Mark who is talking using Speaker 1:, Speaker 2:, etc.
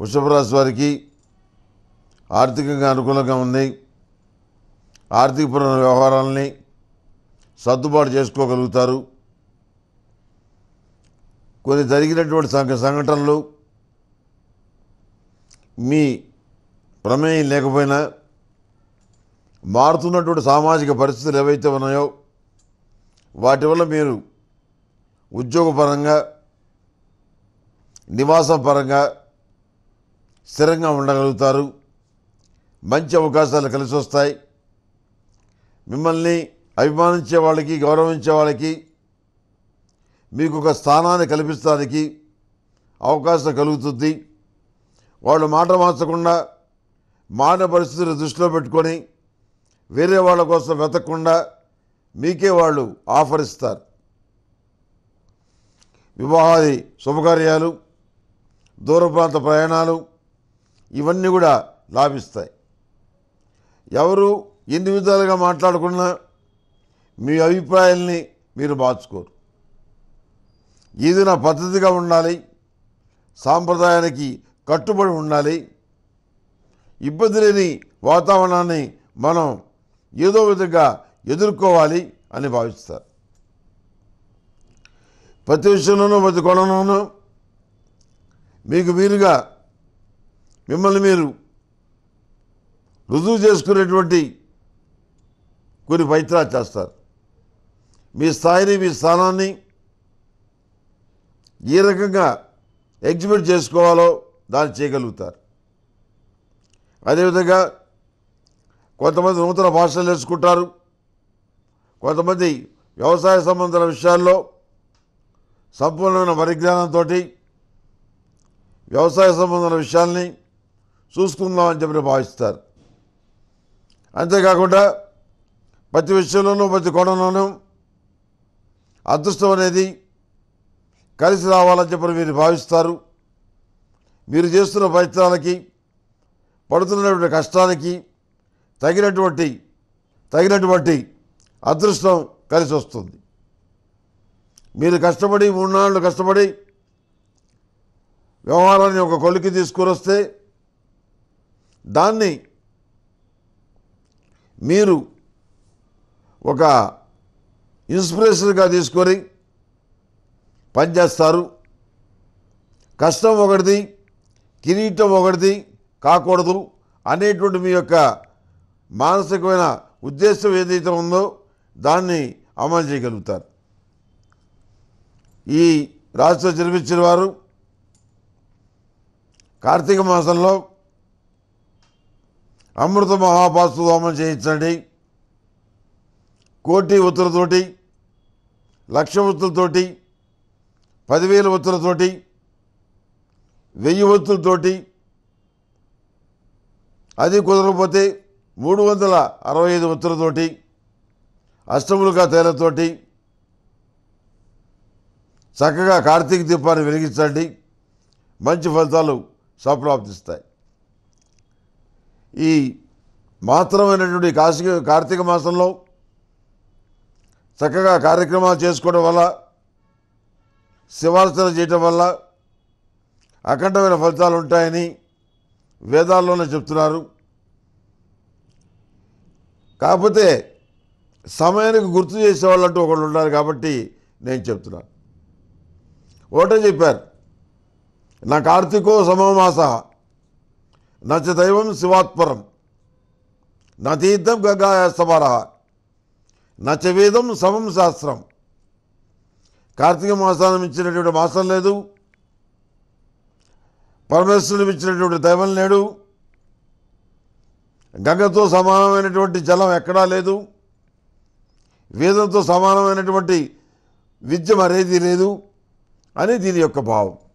Speaker 1: వృషభ రాశి వారికి ఆర్థికంగా అనుకూలంగా ఉంది ఆర్థికపరమైన వ్యవహారాలని సర్దుబాటు చేసుకోగలుగుతారు కొన్ని జరిగినటువంటి సంఘటనలు మీ ప్రమేయం లేకపోయినా మారుతున్నటువంటి సామాజిక పరిస్థితులు ఏవైతే ఉన్నాయో వాటి వల్ల మీరు ఉద్యోగపరంగా నివాసం పరంగా స్థిరంగా ఉండగలుగుతారు మంచి అవకాశాలు కలిసి వస్తాయి మిమ్మల్ని అభిమానించే వాళ్ళకి గౌరవించే వాళ్ళకి మీకు ఒక స్థానాన్ని కల్పించడానికి అవకాశం కలుగుతుంది వాళ్ళు మాట మార్చకుండా మాన పరిస్థితులు దృష్టిలో పెట్టుకొని వేరే వాళ్ళ కోసం వెతకకుండా మీకే వాళ్ళు ఆఫర్ ఇస్తారు వివాహాది శుభకార్యాలు దూర ప్రాంత ప్రయాణాలు ఇవన్నీ కూడా లాభిస్తాయి ఎవరు ఇండివిజువల్గా మాట్లాడుకున్నా మీ అభిప్రాయాల్ని మీరు మార్చుకోరు ఇది నా పద్ధతిగా ఉండాలి సాంప్రదాయానికి కట్టుబడి ఉండాలి ఇబ్బంది లేని వాతావరణాన్ని మనం ఏదో విధంగా ఎదుర్కోవాలి అని భావిస్తారు ప్రతి విషయంలోనూ ప్రతి కోణంలోనూ మీకు మీరుగా మిమ్మల్ని మీరు రుజువు చేసుకునేటువంటి కొన్ని పైత్రా చేస్తారు మీ స్థాయిని మీ స్థానాన్ని ఏ రకంగా ఎగ్జిబిట్ చేసుకోవాలో దాన్ని చేయగలుగుతారు అదేవిధంగా కొంతమంది నూతన భాషలు నేర్చుకుంటారు కొంతమంది వ్యవసాయ సంబంధమైన విషయాల్లో సంపూర్ణమైన పరిజ్ఞానంతో వ్యవసాయ సంబంధమైన విషయాల్ని చూసుకుందామని చెప్పి భావిస్తారు అంతేకాకుండా ప్రతి విషయంలోనూ ప్రతి కోణంలోనూ అదృష్టం అనేది కలిసి రావాలని చెప్పి మీరు భావిస్తారు మీరు చేస్తున్న ప్రయత్నాలకి పడుతున్నటువంటి కష్టానికి తగినటువంటి తగినటువంటి అదృష్టం కలిసి వస్తుంది మీరు కష్టపడి మూడు నాళ్ళు కష్టపడి వ్యవహారాన్ని ఒక కొలికి తీసుకొని వస్తే దాన్ని మీరు ఒక ఇన్స్పిరేషన్గా తీసుకొని పనిచేస్తారు కష్టం ఒకటిది కిరీటం ఒకటిది కాకూడదు అనేటువంటి మీ యొక్క మానసికమైన ఉద్దేశం ఏదైతే ఉందో దాన్ని అమలు చేయగలుగుతారు ఈ రాష్ట్రం జన్మించిన వారు కార్తీక మాసంలో అమృత మహాపాస్తు హోమం చేయించండి కోటి ఉత్తరతోటి లక్ష ఉత్తులతోటి పదివేల ఉత్తులతోటి వెయ్యి ఒత్తులతోటి అది కుదరకపోతే మూడు వందల అరవై ఐదు ఉత్తులతోటి అష్టములుగా తేలతోటి చక్కగా కార్తీక దీపాన్ని వెలిగించండి మంచి ఫలితాలు సప్రాప్తిస్తాయి ఈ మాత్రమైనటువంటి కాశీ కార్తీక మాసంలో చక్కగా కార్యక్రమాలు చేసుకోవడం వల్ల శివార్చన చేయటం వల్ల అఖండమైన ఫలితాలు ఉంటాయని వేదాల్లోనే చెప్తున్నారు కాకపోతే సమయానికి గుర్తు చేసేవాళ్ళు అంటూ ఒకళ్ళు ఉన్నారు కాబట్టి నేను చెప్తున్నాను ఒకటే చెప్పారు నా కార్తీకో సమమాస నచ దైవం శివాత్పరం నతీర్థం గగాయ సమర నచ వేదం సమం శాస్త్రం కార్తీక మాసాన్ని ఇచ్చినటువంటి మాసం లేదు పరమేశ్వరుని ఇచ్చినటువంటి దైవం లేడు గంగతో సమానమైనటువంటి జలం ఎక్కడా లేదు వేదంతో సమానమైనటువంటి విద్య మరేది లేదు అని దీని యొక్క భావం